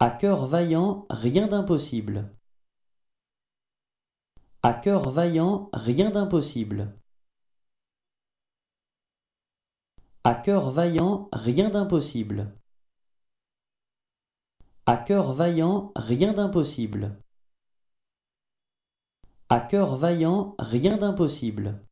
À cœur vaillant, rien d'impossible. À cœur vaillant, rien d'impossible. À cœur vaillant, rien d'impossible. À cœur vaillant, rien d'impossible. À cœur vaillant, rien d'impossible.